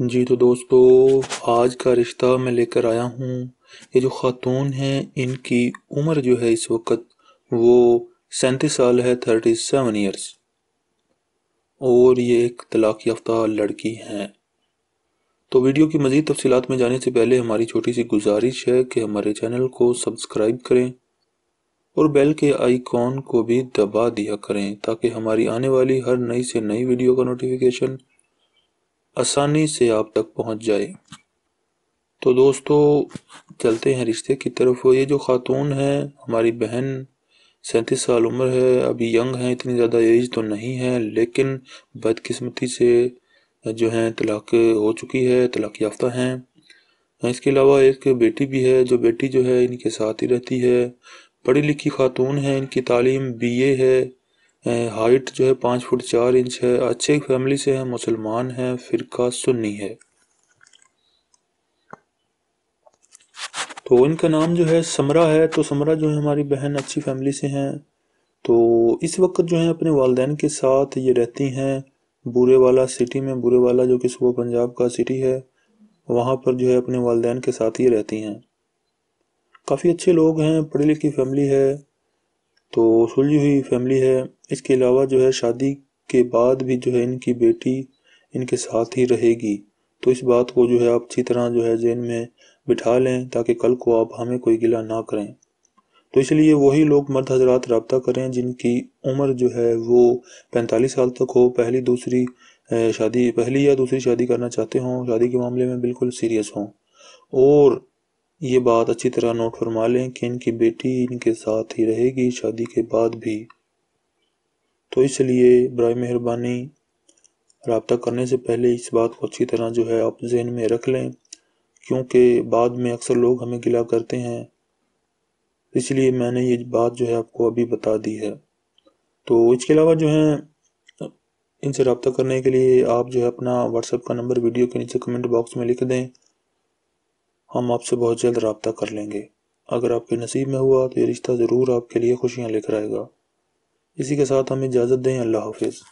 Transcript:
जी तो दोस्तों आज का रिश्ता मैं लेकर आया हूँ ये जो ख़ातून हैं इनकी उम्र जो है इस वक्त वो सैंतीस साल है थर्टी सेवन ईयर्स और ये एक तलाक याफ्ता लड़की हैं तो वीडियो की मज़ीद तफसीत में जाने से पहले हमारी छोटी सी गुजारिश है कि हमारे चैनल को सब्सक्राइब करें और बेल के आइकॉन को भी दबा दिया करें ताकि हमारी आने वाली हर नई से नई वीडियो का नोटिफिकेशन आसानी से आप तक पहुंच जाए तो दोस्तों चलते हैं रिश्ते की तरफ ये जो खातून है हमारी बहन सैंतीस साल उम्र है अभी यंग हैं इतनी ज़्यादा एज तो नहीं है लेकिन बदकिस्मती से जो है तलाक हो चुकी है तलाक याफ्ता हैं इसके अलावा एक बेटी भी है जो बेटी जो है इनके साथ ही रहती है पढ़ी लिखी खातून है इनकी तालीम बीए है हाइट जो है पाँच फुट चार इंच है अच्छे फैमिली से है मुसलमान है फिर सुन्नी है तो इनका नाम जो है समरा है तो समरा जो है हमारी बहन अच्छी फैमिली से हैं तो इस वक्त जो है अपने वालदेन के साथ ये रहती हैं बुरे वाला सिटी में बुरे वाला जो कि सुबह पंजाब का सिटी है वहाँ पर जो है अपने वालदेन के साथ ये रहती हैं काफ़ी अच्छे लोग हैं पढ़ी लिखी फैमिली है तो सुलझी हुई फैमिली है इसके अलावा जो है शादी के बाद भी जो है इनकी बेटी इनके साथ ही रहेगी तो इस बात को जो है आप अच्छी तरह जो है जहन में बिठा लें ताकि कल को आप हमें कोई गिला ना करें तो इसलिए वही लोग मर्द हजरात रबता करें जिनकी उम्र जो है वो पैंतालीस साल तक हो पहली दूसरी शादी पहली या दूसरी शादी करना चाहते हों शादी के मामले में बिल्कुल सीरियस हों और ये बात अच्छी तरह नोट फरमा लें कि इनकी बेटी इनके साथ ही रहेगी शादी के बाद भी तो इसलिए बर मेहरबानी रबता करने से पहले इस बात को अच्छी तरह जो है आप जहन में रख लें क्योंकि बाद में अक्सर लोग हमें गिला करते हैं इसलिए मैंने ये बात जो है आपको अभी बता दी है तो इसके अलावा जो है इनसे रबता करने के लिए आप जो है अपना व्हाट्सएप का नंबर वीडियो के नीचे कमेंट बॉक्स में लिख दें हम आपसे बहुत जल्द रबता कर लेंगे अगर आपके नसीब में हुआ तो ये रिश्ता ज़रूर आपके लिए खुशियाँ लेकर आएगा इसी के साथ हमें इजाज़त दें अल्लाह हाफिज़